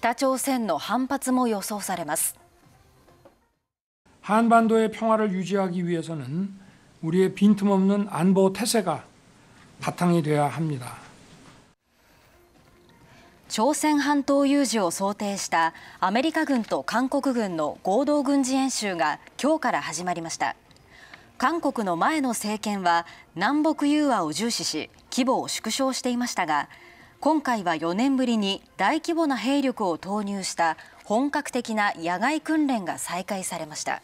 北朝鮮の反発も予想されます。한반도의평화를유지하기위해서는우리의빈틈없는안보태세가바탕이돼야합니다朝鮮半島有事を想定したアメリカ軍と韓国軍の合同軍事演習が今日から始まりました韓国の前の政権は南北融和を重視し規模を縮小していましたが今回は4年ぶりに大規模な兵力を投入した本格的な野外訓練が再開されました。